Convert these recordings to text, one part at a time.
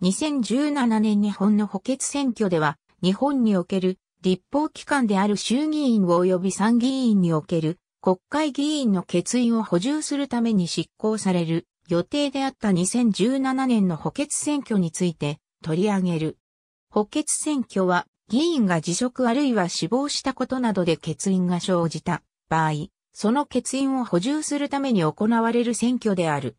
2017年日本の補欠選挙では、日本における立法機関である衆議院及び参議院における国会議員の決意を補充するために執行される予定であった2017年の補欠選挙について取り上げる。補欠選挙は議員が辞職あるいは死亡したことなどで欠員が生じた場合、その欠員を補充するために行われる選挙である。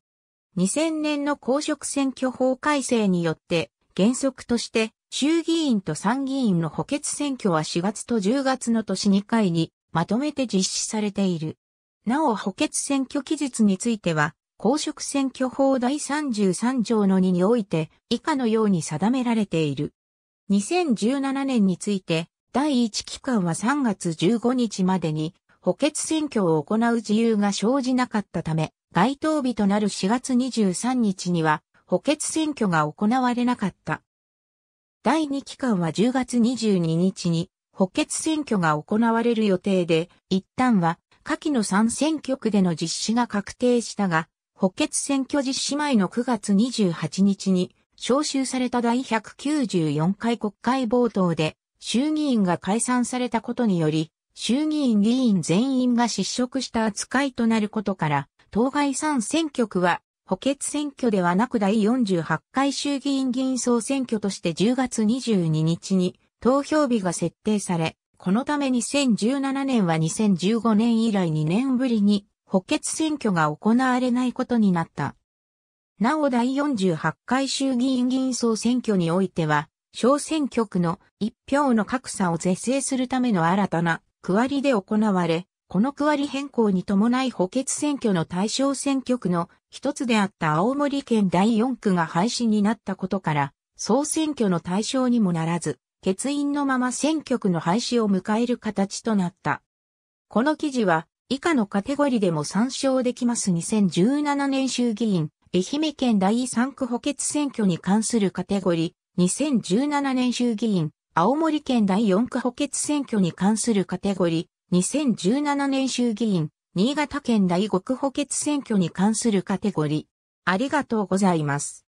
2000年の公職選挙法改正によって、原則として衆議院と参議院の補欠選挙は4月と10月の年2回にまとめて実施されている。なお補欠選挙期日については、公職選挙法第33条の2において以下のように定められている。2017年について、第1期間は3月15日までに補欠選挙を行う自由が生じなかったため、該当日となる4月23日には補欠選挙が行われなかった。第2期間は10月22日に補欠選挙が行われる予定で、一旦は下記の3選挙区での実施が確定したが、補欠選挙実施前の9月28日に招集された第194回国会冒頭で衆議院が解散されたことにより、衆議院議員全員が失職した扱いとなることから、当該参選挙区は、補欠選挙ではなく第48回衆議院議員総選挙として10月22日に投票日が設定され、このため2017年は2015年以来2年ぶりに補欠選挙が行われないことになった。なお第48回衆議院議員総選挙においては、小選挙区の一票の格差を是正するための新たな区割りで行われ、この区割り変更に伴い補欠選挙の対象選挙区の一つであった青森県第四区が廃止になったことから、総選挙の対象にもならず、欠員のまま選挙区の廃止を迎える形となった。この記事は、以下のカテゴリでも参照できます2017年衆議院、愛媛県第三区補欠選挙に関するカテゴリ、2017年衆議院、青森県第四区補欠選挙に関するカテゴリ、2017年衆議院、新潟県第5区補欠選挙に関するカテゴリー。ありがとうございます。